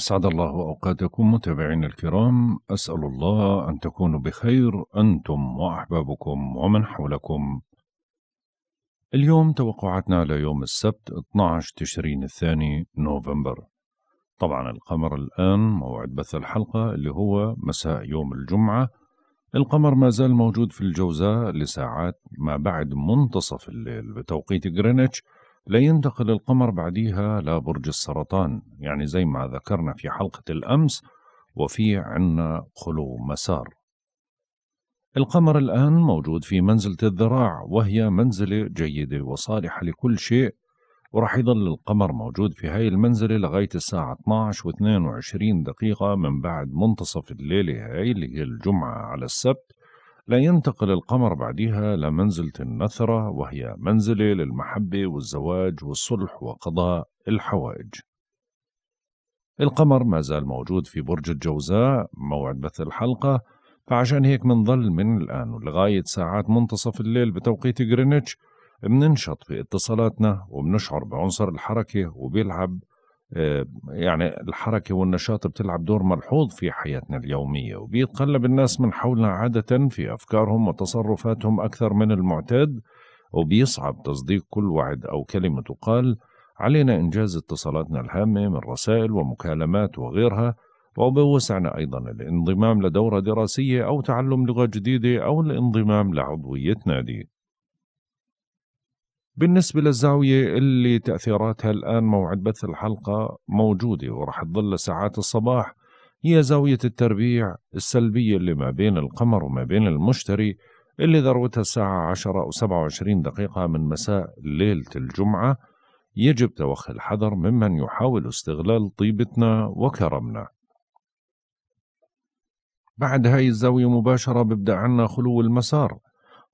أسعد الله أوقاتكم متابعينا الكرام أسأل الله أن تكونوا بخير أنتم وأحبابكم ومن حولكم اليوم توقعاتنا ليوم السبت 12 تشرين الثاني نوفمبر طبعا القمر الآن موعد بث الحلقة اللي هو مساء يوم الجمعة القمر ما زال موجود في الجوزاء لساعات ما بعد منتصف الليل بتوقيت جرينتش لا ينتقل القمر بعديها لبرج السرطان يعني زي ما ذكرنا في حلقة الأمس وفي عنا خلو مسار القمر الآن موجود في منزلة الذراع وهي منزلة جيدة وصالحة لكل شيء ورح يظل القمر موجود في هاي المنزلة لغاية الساعة 12 و 22 دقيقة من بعد منتصف الليلة هاي اللي هي الجمعة على السبت لا ينتقل القمر بعدها لمنزلة النثرة وهي منزلة للمحبة والزواج والصلح وقضاء الحوائج القمر ما زال موجود في برج الجوزاء موعد بث الحلقة فعشان هيك منظل من الآن ولغاية ساعات منتصف الليل بتوقيت غرينتش بننشط في اتصالاتنا وبنشعر بعنصر الحركة وبيلعب آه، يعني الحركة والنشاط بتلعب دور ملحوظ في حياتنا اليومية وبيتقلب الناس من حولنا عادة في أفكارهم وتصرفاتهم أكثر من المعتاد وبيصعب تصديق كل وعد أو كلمة تقال علينا إنجاز اتصالاتنا الهامة من رسائل ومكالمات وغيرها وبوسعنا أيضا الانضمام لدورة دراسية أو تعلم لغة جديدة أو الانضمام لعضوية نادي بالنسبة للزاوية اللي تأثيراتها الآن موعد بث الحلقة موجودة ورح تظل ساعات الصباح هي زاوية التربيع السلبية اللي ما بين القمر وما بين المشتري اللي ذروتها الساعة 10 و 27 دقيقة من مساء ليلة الجمعة يجب توخي الحذر ممن يحاول استغلال طيبتنا وكرمنا بعد هاي الزاوية مباشرة ببدأ عنا خلو المسار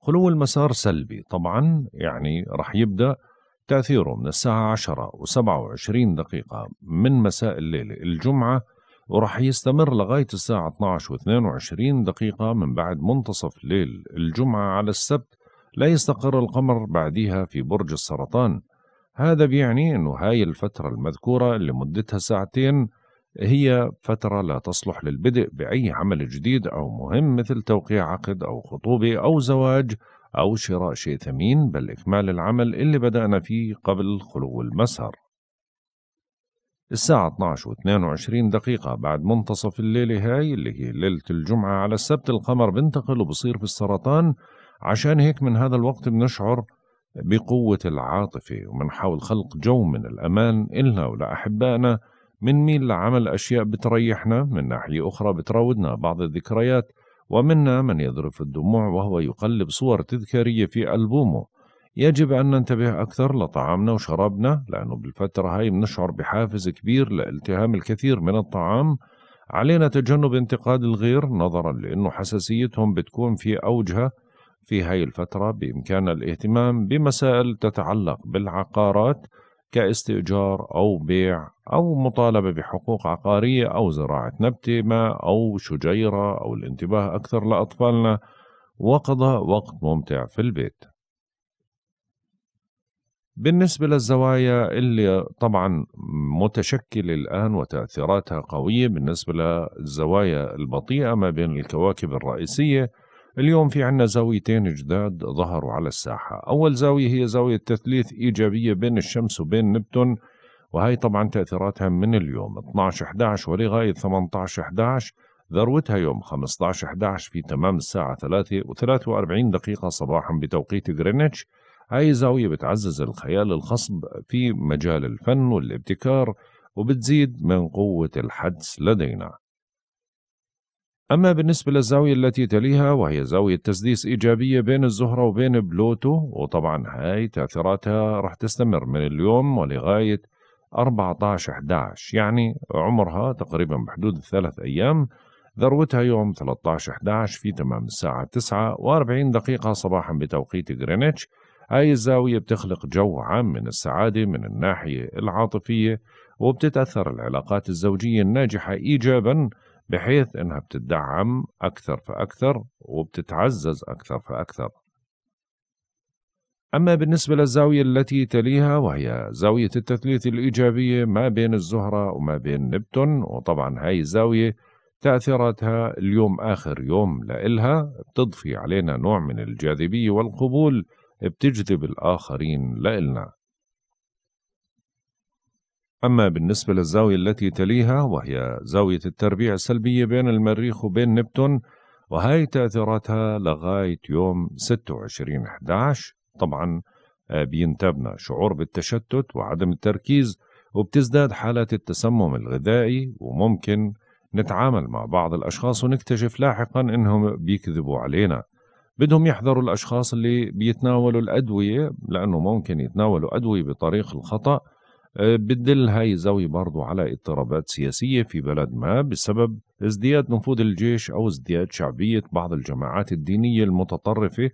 خلو المسار سلبي طبعا يعني رح يبدأ تأثيره من الساعة 10 و27 دقيقة من مساء الليل الجمعة ورح يستمر لغاية الساعة 12 و22 دقيقة من بعد منتصف ليل الجمعة على السبت لا يستقر القمر بعدها في برج السرطان هذا بيعني أنه هاي الفترة المذكورة اللي مدتها ساعتين هي فترة لا تصلح للبدء بأي عمل جديد أو مهم مثل توقيع عقد أو خطوبة أو زواج أو شراء شيء ثمين بل إكمال العمل اللي بدأنا فيه قبل خلو المسهر الساعة 12 و 22 دقيقة بعد منتصف الليلة هاي اللي هي ليلة الجمعة على السبت القمر بنتقل وبصير في السرطان عشان هيك من هذا الوقت بنشعر بقوة العاطفة ومنحاول خلق جو من الأمان إلنا ولأحبائنا من ميل لعمل أشياء بتريحنا من ناحية أخرى بتراودنا بعض الذكريات ومنا من يذرف الدموع وهو يقلب صور تذكارية في ألبومه يجب أن ننتبه أكثر لطعامنا وشرابنا لأنه بالفترة هاي بنشعر بحافز كبير لالتهام الكثير من الطعام علينا تجنب انتقاد الغير نظرا لأنه حساسيتهم بتكون في أوجها في هاي الفترة بإمكاننا الاهتمام بمسائل تتعلق بالعقارات كاستئجار أو بيع أو مطالبة بحقوق عقارية أو زراعة نبتة أو شجيرة أو الانتباه أكثر لأطفالنا وقضاء وقت ممتع في البيت بالنسبة للزوايا اللي طبعا متشكلة الآن وتأثيراتها قوية بالنسبة للزوايا البطيئة ما بين الكواكب الرئيسية اليوم في عنا زاويتين جداد ظهروا على الساحة أول زاوية هي زاوية تثليث إيجابية بين الشمس وبين نبتون وهي طبعا تأثيراتها من اليوم 12-11 ولغاية 18-11 ذروتها يوم 15-11 في تمام الساعة 3 و43 دقيقة صباحا بتوقيت غرينتش هاي زاوية بتعزز الخيال الخصب في مجال الفن والابتكار وبتزيد من قوة الحدس لدينا أما بالنسبة للزاوية التي تليها وهي زاوية تسديس إيجابية بين الزهرة وبين بلوتو وطبعا هاي تأثيراتها رح تستمر من اليوم ولغاية 14 11 يعني عمرها تقريبا بحدود الثلاث أيام ذروتها يوم 13 11 في تمام الساعة 9 و40 دقيقة صباحا بتوقيت غرينتش هاي الزاوية بتخلق جو عام من السعادة من الناحية العاطفية وبتتأثر العلاقات الزوجية الناجحة إيجاباً بحيث انها بتدعم اكثر فاكثر وبتتعزز اكثر فاكثر. اما بالنسبه للزاويه التي تليها وهي زاويه التثليث الايجابيه ما بين الزهره وما بين نبتون وطبعا هاي الزاويه تاثيراتها اليوم اخر يوم لإلها بتضفي علينا نوع من الجاذبيه والقبول بتجذب الاخرين لإلنا. أما بالنسبة للزاوية التي تليها وهي زاوية التربيع السلبية بين المريخ وبين نبتون وهي تأثيراتها لغاية يوم 26 11 طبعا آه، بينتابنا شعور بالتشتت وعدم التركيز وبتزداد حالات التسمم الغذائي وممكن نتعامل مع بعض الأشخاص ونكتشف لاحقا إنهم بيكذبوا علينا بدهم يحذروا الأشخاص اللي بيتناولوا الأدوية لأنه ممكن يتناولوا أدوية بطريق الخطأ آه، بتدل هاي الزاوية برضو على اضطرابات سياسية في بلد ما بسبب ازدياد نفوذ الجيش أو ازدياد شعبية بعض الجماعات الدينية المتطرفة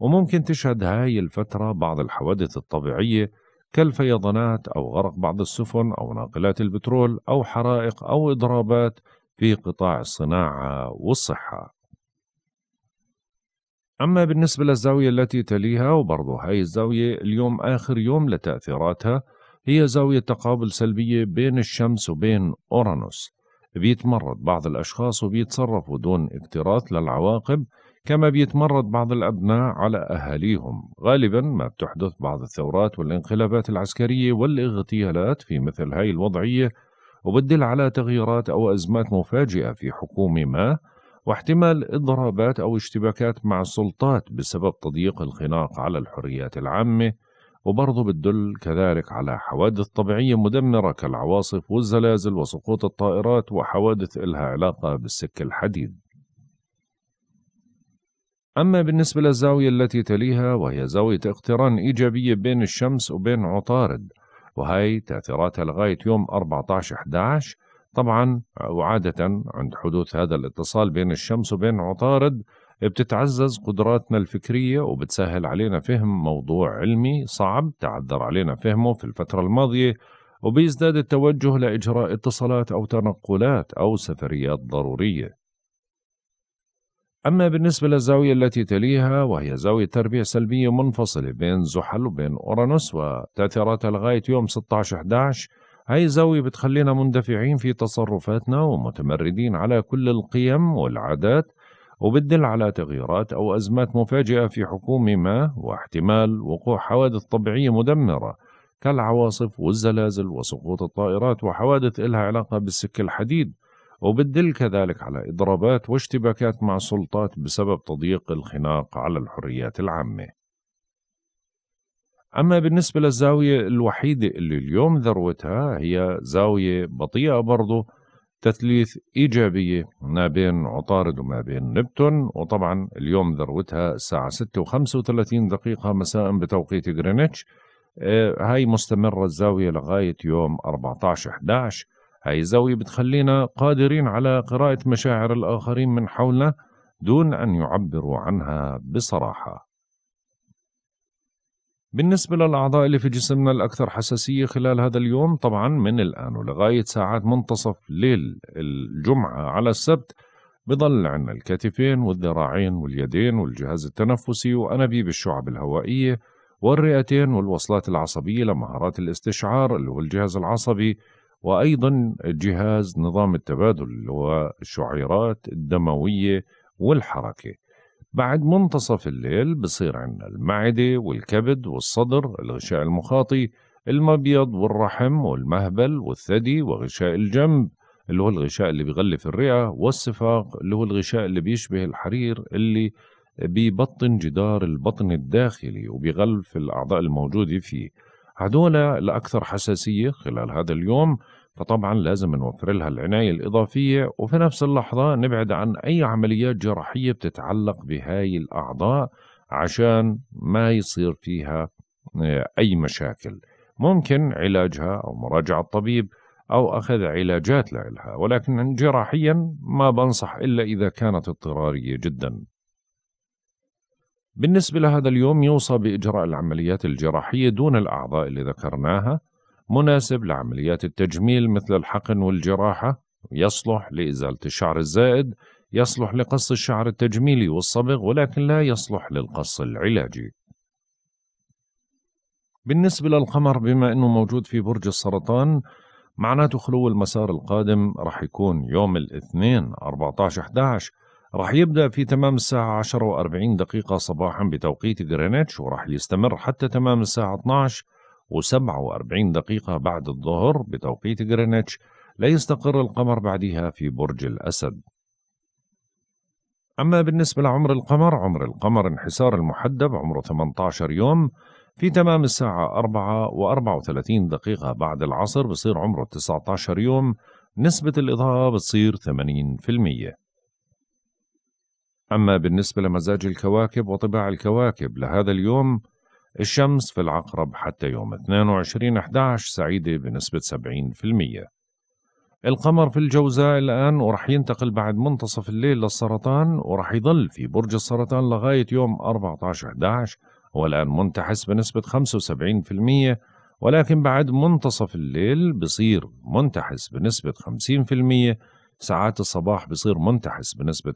وممكن تشهد هاي الفترة بعض الحوادث الطبيعية كالفيضانات أو غرق بعض السفن أو ناقلات البترول أو حرائق أو إضرابات في قطاع الصناعة والصحة أما بالنسبة للزاوية التي تليها وبرضو هاي الزاوية اليوم آخر يوم لتأثيراتها هي زاوية تقابل سلبية بين الشمس وبين أورانوس بيتمرد بعض الأشخاص وبيتصرفوا دون اكتراث للعواقب كما بيتمرد بعض الأبناء على أهاليهم غالبا ما بتحدث بعض الثورات والانقلابات العسكرية والاغتيالات في مثل هاي الوضعية وبتدل على تغييرات أو أزمات مفاجئة في حكومة ما واحتمال إضرابات أو اشتباكات مع السلطات بسبب تضييق الخناق على الحريات العامة وبرضه بتدل كذلك على حوادث طبيعية مدمرة كالعواصف والزلازل وسقوط الطائرات وحوادث إلها علاقة بالسك الحديد أما بالنسبة للزاوية التي تليها وهي زاوية اقتران إيجابية بين الشمس وبين عطارد وهي تأثيراتها لغاية يوم 14/11 طبعا وعادة عند حدوث هذا الاتصال بين الشمس وبين عطارد بتتعزز قدراتنا الفكرية وبتسهل علينا فهم موضوع علمي صعب تعذر علينا فهمه في الفترة الماضية وبيزداد التوجه لإجراء اتصالات أو تنقلات أو سفريات ضرورية أما بالنسبة للزاوية التي تليها وهي زاوية تربيع سلبية منفصلة بين زحل وبين أورانوس وتأثيراتها لغاية يوم 16-11 هاي الزاوية بتخلينا مندفعين في تصرفاتنا ومتمردين على كل القيم والعادات وبتدل على تغييرات أو أزمات مفاجئة في حكومة ما واحتمال وقوع حوادث طبيعية مدمرة كالعواصف والزلازل وسقوط الطائرات وحوادث إلها علاقة بالسك الحديد وبتدل كذلك على إضرابات واشتباكات مع السلطات بسبب تضييق الخناق على الحريات العامة أما بالنسبة للزاوية الوحيدة اللي اليوم ذروتها هي زاوية بطيئة برضه تثليث إيجابية ما بين عطارد وما بين نبتون وطبعا اليوم ذروتها الساعة 6 و35 دقيقة مساء بتوقيت غرينتش إيه، هاي مستمرة الزاوية لغاية يوم 14 11 هاي الزاوية بتخلينا قادرين على قراءة مشاعر الآخرين من حولنا دون أن يعبروا عنها بصراحة بالنسبة للأعضاء اللي في جسمنا الأكثر حساسية خلال هذا اليوم طبعا من الآن ولغاية ساعات منتصف ليل الجمعة على السبت بضل عنا الكتفين والذراعين واليدين والجهاز التنفسي وأنابيب الشعب الهوائية والرئتين والوصلات العصبية لمهارات الاستشعار اللي هو الجهاز العصبي وأيضا جهاز نظام التبادل اللي هو الشعيرات الدموية والحركة بعد منتصف الليل بصير عندنا المعدة والكبد والصدر الغشاء المخاطي المبيض والرحم والمهبل والثدي وغشاء الجنب اللي هو الغشاء اللي بيغلف الرئة والصفاق اللي هو الغشاء اللي بيشبه الحرير اللي ببطن جدار البطن الداخلي وبغلف الأعضاء الموجودة فيه هدول الأكثر حساسية خلال هذا اليوم فطبعا لازم نوفر لها العناية الإضافية وفي نفس اللحظة نبعد عن أي عمليات جراحية بتتعلق بهاي الأعضاء عشان ما يصير فيها آه، أي مشاكل ممكن علاجها أو مراجعة الطبيب أو أخذ علاجات لها ولكن جراحيا ما بنصح إلا إذا كانت اضطرارية جدا بالنسبة لهذا اليوم يوصى بإجراء العمليات الجراحية دون الأعضاء اللي ذكرناها مناسب لعمليات التجميل مثل الحقن والجراحة يصلح لإزالة الشعر الزائد يصلح لقص الشعر التجميلي والصبغ ولكن لا يصلح للقص العلاجي بالنسبة للقمر بما أنه موجود في برج السرطان معناته خلو المسار القادم رح يكون يوم الاثنين 14/11 رح يبدأ في تمام الساعة 10 و40 دقيقة صباحا بتوقيت غرينتش ورح يستمر حتى تمام الساعة 12 و47 دقيقة بعد الظهر بتوقيت غرينتش لا يستقر القمر بعدها في برج الأسد أما بالنسبة لعمر القمر عمر القمر انحسار المحدب عمره 18 يوم في تمام الساعة 4 و34 دقيقة بعد العصر بصير عمره 19 يوم نسبة الإضاءة بتصير 80% أما بالنسبة لمزاج الكواكب وطباع الكواكب لهذا اليوم الشمس في العقرب حتى يوم 22 11 سعيدة بنسبة 70% القمر في الجوزاء الآن ورح ينتقل بعد منتصف الليل للسرطان ورح يضل في برج السرطان لغاية يوم 14 11 هو الآن منتحس بنسبة 75% ولكن بعد منتصف الليل بصير منتحس بنسبة 50% ساعات الصباح بصير منتحس بنسبة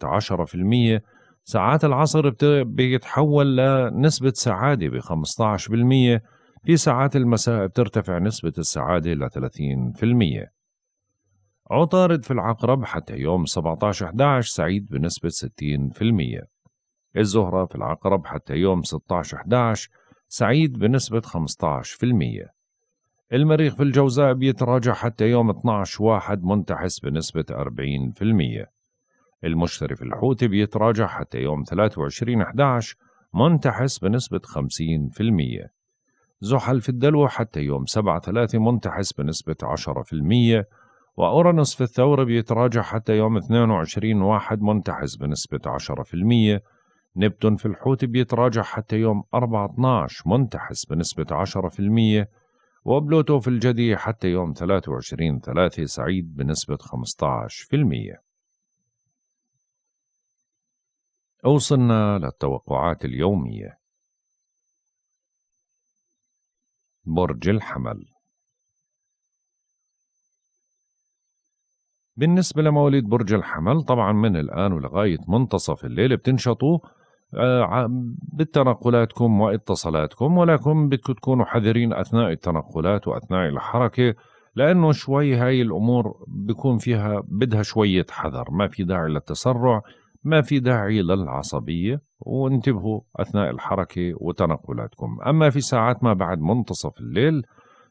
10% ساعات العصر بيتحول لنسبة سعادة ب 15% في ساعات المساء بترتفع نسبة السعادة ل 30% عطارد في العقرب حتى يوم 17 11 سعيد بنسبة 60% الزهرة في العقرب حتى يوم 16 11 سعيد بنسبة 15% المريخ في الجوزاء بيتراجع حتى يوم 12 1 منتحس بنسبة 40% المشتري في الحوثي بيتراجع حتى يوم 23/11 منتحس بنسبة 50% زحل في الدلو حتى يوم 7/3 منتحس بنسبة 10% وأورانوس في الثورة بيتراجع حتى يوم 22/1 منتحس بنسبة 10% نبتون في الحوت بيتراجع حتى يوم 4/12 منتحس بنسبة 10% وبلوتو في الجدي حتى يوم 23/3 سعيد بنسبة 15% وصلنا للتوقعات اليومية برج الحمل بالنسبة لمواليد برج الحمل طبعا من الآن ولغاية منتصف الليل بتنشطوا آه، بتنقلاتكم واتصالاتكم ولكن بدكم تكونوا حذرين أثناء التنقلات وأثناء الحركة لأنه شوي هاي الأمور بيكون فيها بدها شوية حذر ما في داعي للتسرع ما في داعي للعصبية وانتبهوا أثناء الحركة وتنقلاتكم أما في ساعات ما بعد منتصف الليل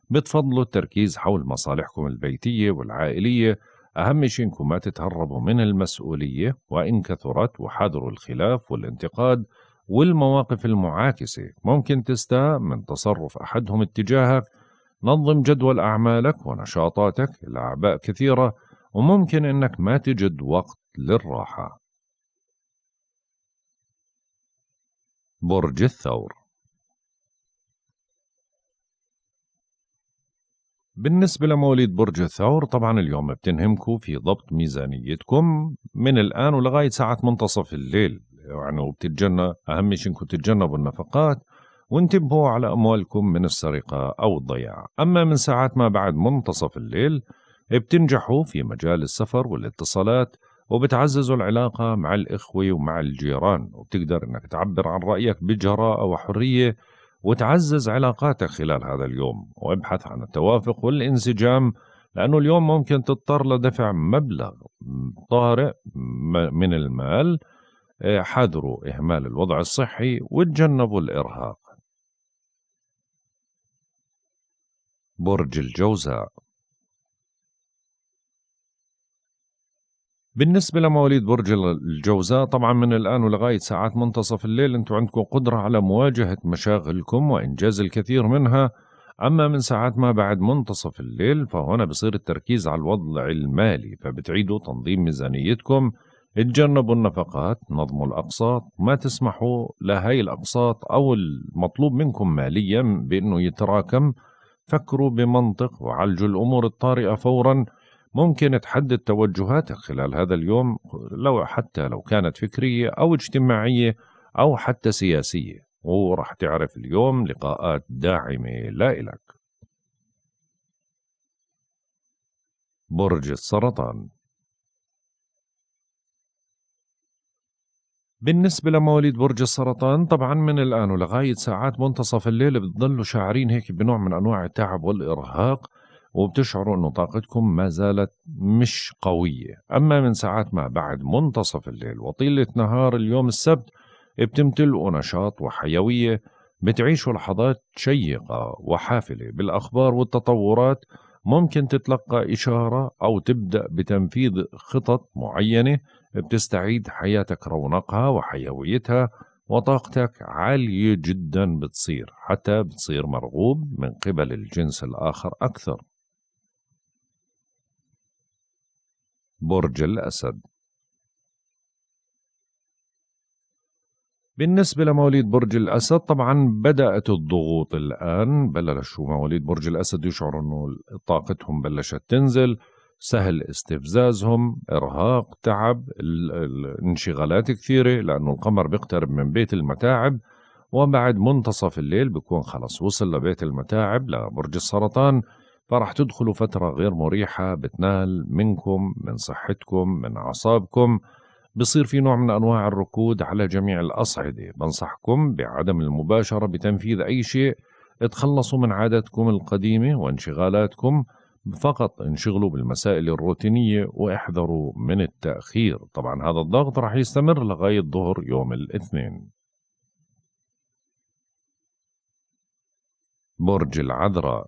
بتفضلوا التركيز حول مصالحكم البيتية والعائلية أهم شيء إنكم ما تتهربوا من المسؤولية وإن كثرت وحذروا الخلاف والانتقاد والمواقف المعاكسة ممكن تستاء من تصرف أحدهم اتجاهك نظم جدول أعمالك ونشاطاتك الأعباء كثيرة وممكن إنك ما تجد وقت للراحة برج الثور بالنسبة لمواليد برج الثور طبعا اليوم بتنهمكم في ضبط ميزانيتكم من الآن ولغاية ساعة منتصف الليل يعني وبتتجنب أهم شيء إنكم تتجنبوا النفقات وانتبهوا على أموالكم من السرقة أو الضياع أما من ساعات ما بعد منتصف الليل بتنجحوا في مجال السفر والاتصالات وبتعززوا العلاقة مع الإخوة ومع الجيران وبتقدر أنك تعبر عن رأيك بجراءة وحرية وتعزز علاقاتك خلال هذا اليوم وابحث عن التوافق والانسجام لأنه اليوم ممكن تضطر لدفع مبلغ طارئ من المال آه، حذروا إهمال الوضع الصحي وتجنبوا الإرهاق برج الجوزاء بالنسبة لمواليد برج الجوزاء طبعا من الآن ولغاية ساعات منتصف الليل أنتم عندكم قدرة على مواجهة مشاغلكم وإنجاز الكثير منها أما من ساعات ما بعد منتصف الليل فهنا بصير التركيز على الوضع المالي فبتعيدوا تنظيم ميزانيتكم اتجنبوا النفقات نظموا الأقساط ما تسمحوا لهي الأقساط أو المطلوب منكم ماليا بأنه يتراكم فكروا بمنطق وعالجوا الأمور الطارئة فوراً ممكن تحدد توجهاتك خلال هذا اليوم لو حتى لو كانت فكرية أو اجتماعية أو حتى سياسية وراح تعرف اليوم لقاءات داعمة لا إلك برج السرطان بالنسبة لمواليد برج السرطان طبعا من الآن ولغاية ساعات منتصف الليل بتضلوا شاعرين هيك بنوع من أنواع التعب والإرهاق وبتشعروا انه طاقتكم ما زالت مش قويه، اما من ساعات ما بعد منتصف الليل وطيله نهار اليوم السبت بتمتلئوا نشاط وحيويه بتعيشوا لحظات شيقه وحافله بالاخبار والتطورات ممكن تتلقى اشاره او تبدا بتنفيذ خطط معينه بتستعيد حياتك رونقها وحيويتها وطاقتك عالية جدا بتصير حتى بتصير مرغوب من قبل الجنس الآخر أكثر برج الأسد بالنسبة لمواليد برج الأسد طبعا بدأت الضغوط الآن بلشوا مواليد برج الأسد يشعروا أنه طاقتهم بلشت تنزل سهل استفزازهم إرهاق تعب الانشغالات كثيرة لأنه القمر بيقترب من بيت المتاعب وبعد منتصف الليل بيكون خلص وصل لبيت المتاعب لبرج السرطان فراح تدخلوا فترة غير مريحة بتنال منكم من صحتكم من أعصابكم بصير في نوع من أنواع الركود على جميع الأصعدة بنصحكم بعدم المباشرة بتنفيذ أي شيء اتخلصوا من عاداتكم القديمة وانشغالاتكم فقط انشغلوا بالمسائل الروتينية واحذروا من التأخير طبعا هذا الضغط راح يستمر لغاية ظهر يوم الاثنين برج العذراء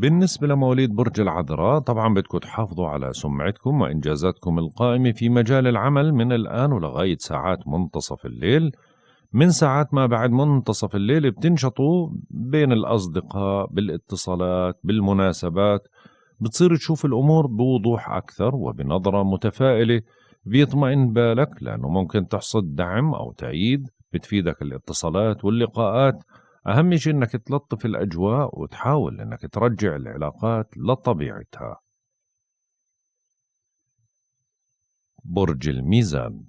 بالنسبة لمواليد برج العذراء طبعا بدكم تحافظوا على سمعتكم وإنجازاتكم القائمة في مجال العمل من الآن ولغاية ساعات منتصف الليل من ساعات ما بعد منتصف الليل بتنشطوا بين الأصدقاء بالاتصالات بالمناسبات بتصير تشوف الأمور بوضوح أكثر وبنظرة متفائلة بيطمئن بالك لأنه ممكن تحصد دعم أو تأييد بتفيدك الاتصالات واللقاءات أهم شيء إنك تلطف الأجواء وتحاول إنك ترجع العلاقات لطبيعتها برج الميزان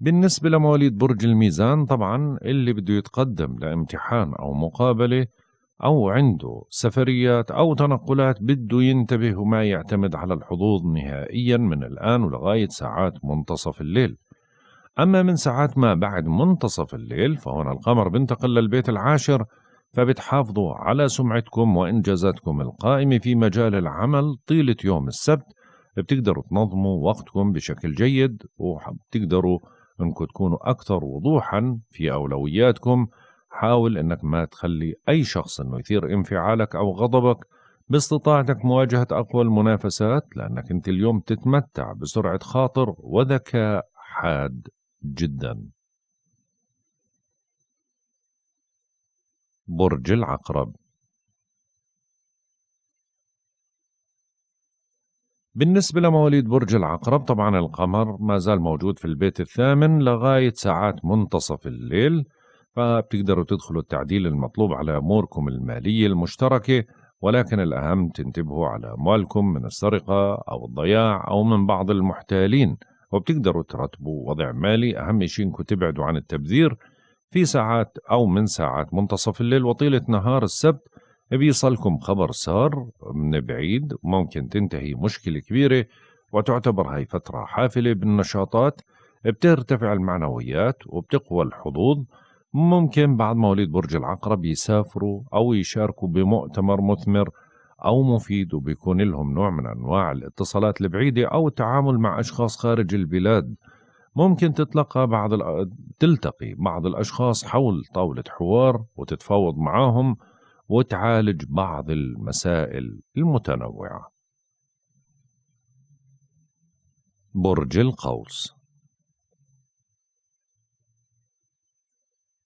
بالنسبة لمواليد برج الميزان طبعا اللي بده يتقدم لامتحان أو مقابلة أو عنده سفريات أو تنقلات بده ينتبه وما يعتمد على الحظوظ نهائيا من الآن ولغاية ساعات منتصف الليل أما من ساعات ما بعد منتصف الليل فهنا القمر بنتقل للبيت العاشر فبتحافظوا على سمعتكم وإنجازاتكم القائمة في مجال العمل طيلة يوم السبت بتقدروا تنظموا وقتكم بشكل جيد وبتقدروا انكم تكونوا أكثر وضوحا في أولوياتكم حاول انك ما تخلي اي شخص انه يثير انفعالك او غضبك باستطاعتك مواجهة اقوى المنافسات لانك انت اليوم تتمتع بسرعة خاطر وذكاء حاد جدا برج العقرب بالنسبة لمواليد برج العقرب طبعا القمر ما زال موجود في البيت الثامن لغاية ساعات منتصف الليل فبتقدروا تدخلوا التعديل المطلوب على أموركم المالية المشتركة ولكن الأهم تنتبهوا على أموالكم من السرقة أو الضياع أو من بعض المحتالين وبتقدروا ترتبوا وضع مالي أهم شيء إنكم تبعدوا عن التبذير في ساعات أو من ساعات منتصف الليل وطيلة نهار السبت بيصلكم خبر سار من بعيد ممكن تنتهي مشكلة كبيرة وتعتبر هاي فترة حافلة بالنشاطات بترتفع المعنويات وبتقوى الحظوظ ممكن بعد مواليد برج العقرب يسافروا أو يشاركوا بمؤتمر مثمر أو مفيد وبيكون لهم نوع من أنواع الاتصالات البعيدة أو التعامل مع أشخاص خارج البلاد ممكن تتلقى بعض الأ... تلتقي بعض الأشخاص حول طاولة حوار وتتفاوض معاهم وتعالج بعض المسائل المتنوعة برج القوس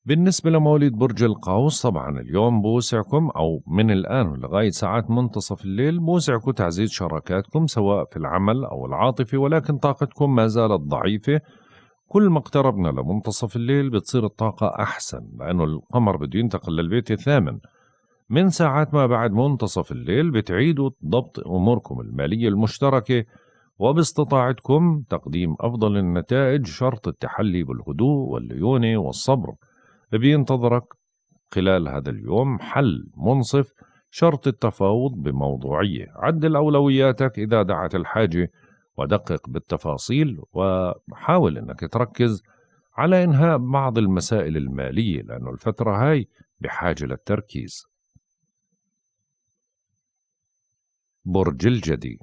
بالنسبة لمواليد برج القوس طبعا اليوم بوسعكم أو من الآن لغاية ساعات منتصف الليل بوسعكم تعزيز شراكاتكم سواء في العمل أو العاطفة ولكن طاقتكم ما زالت ضعيفة كل ما اقتربنا لمنتصف الليل بتصير الطاقة أحسن لأنه القمر بده ينتقل للبيت الثامن من ساعات ما بعد منتصف الليل بتعيدوا ضبط أموركم المالية المشتركة وباستطاعتكم تقديم أفضل النتائج شرط التحلي بالهدوء والليونة والصبر بينتظرك خلال هذا اليوم حل منصف شرط التفاوض بموضوعية عدل أولوياتك إذا دعت الحاجة ودقق بالتفاصيل وحاول أنك تركز على إنهاء بعض المسائل المالية لأنه الفترة هاي بحاجة للتركيز برج الجدي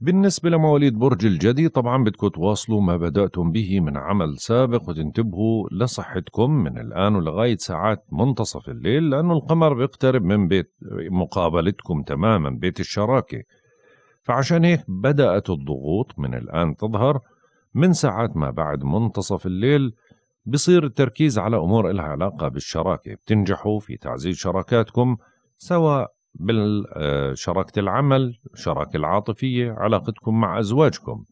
بالنسبة لمواليد برج الجدي طبعا بدكم تواصلوا ما بدأتم به من عمل سابق وتنتبهوا لصحتكم من الآن ولغاية ساعات منتصف الليل لأنه القمر بيقترب من بيت مقابلتكم تماما بيت الشراكة فعشان هيك بدأت الضغوط من الآن تظهر من ساعات ما بعد منتصف الليل بصير التركيز على أمور لها علاقة بالشراكة بتنجحوا في تعزيز شراكاتكم سواء بالشراكة آه، العمل شراكة العاطفية علاقتكم مع أزواجكم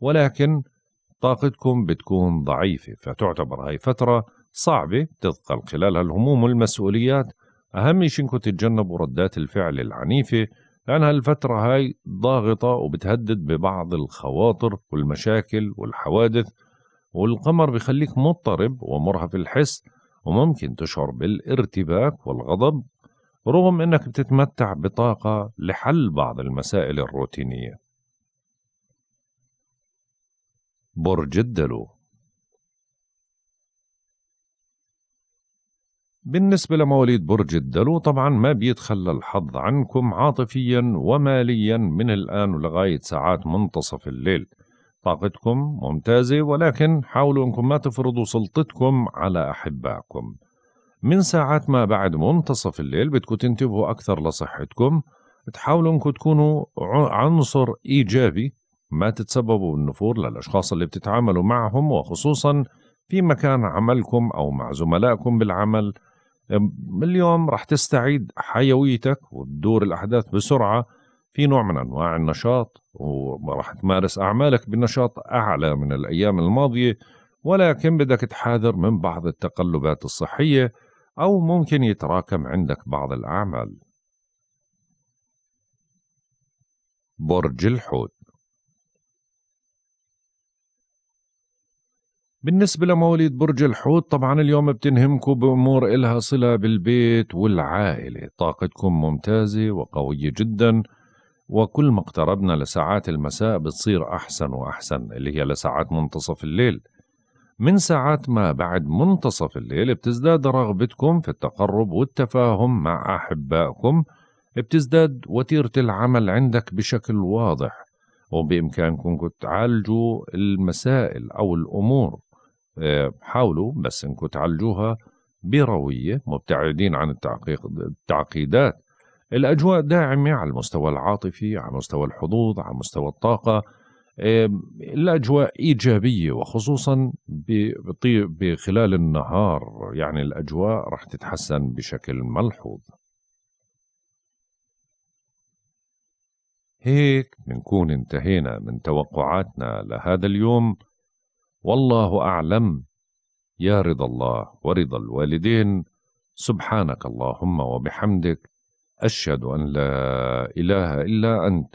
ولكن طاقتكم بتكون ضعيفة فتعتبر هاي فترة صعبة تثقل خلالها الهموم والمسؤوليات أهم شيء إنكم تتجنبوا ردات الفعل العنيفة لأن هالفترة هاي ضاغطة وبتهدد ببعض الخواطر والمشاكل والحوادث والقمر بخليك مضطرب ومرهف الحس وممكن تشعر بالارتباك والغضب رغم أنك بتتمتع بطاقة لحل بعض المسائل الروتينية برج الدلو بالنسبة لمواليد برج الدلو طبعا ما بيتخلى الحظ عنكم عاطفيا وماليا من الآن ولغاية ساعات منتصف الليل طاقتكم ممتازة ولكن حاولوا أنكم ما تفرضوا سلطتكم على أحبائكم من ساعات ما بعد منتصف الليل بدكم تنتبهوا أكثر لصحتكم تحاولوا انكم تكونوا عنصر إيجابي ما تتسببوا بالنفور للأشخاص اللي بتتعاملوا معهم وخصوصا في مكان عملكم أو مع زملائكم بالعمل اليوم رح تستعيد حيويتك وتدور الأحداث بسرعة في نوع من أنواع النشاط ورح تمارس أعمالك بنشاط أعلى من الأيام الماضية ولكن بدك تحاذر من بعض التقلبات الصحية أو ممكن يتراكم عندك بعض الأعمال. برج الحوت بالنسبة لمواليد برج الحوت طبعا اليوم بتنهمكم بأمور إلها صلة بالبيت والعائلة طاقتكم ممتازة وقوية جدا وكل ما اقتربنا لساعات المساء بتصير أحسن وأحسن اللي هي لساعات منتصف الليل من ساعات ما بعد منتصف الليل بتزداد رغبتكم في التقرب والتفاهم مع أحبائكم بتزداد وتيرة العمل عندك بشكل واضح وبإمكانكم تعالجوا المسائل أو الأمور آه، حاولوا بس انكم تعالجوها بروية مبتعدين عن التعقيق التعقيدات الأجواء داعمة على المستوى العاطفي على مستوى الحظوظ على مستوى الطاقة الأجواء إيجابية وخصوصا بخلال النهار يعني الأجواء رح تتحسن بشكل ملحوظ هيك بنكون انتهينا من توقعاتنا لهذا اليوم والله أعلم يا رضا الله ورضا الوالدين سبحانك اللهم وبحمدك أشهد أن لا إله إلا أنت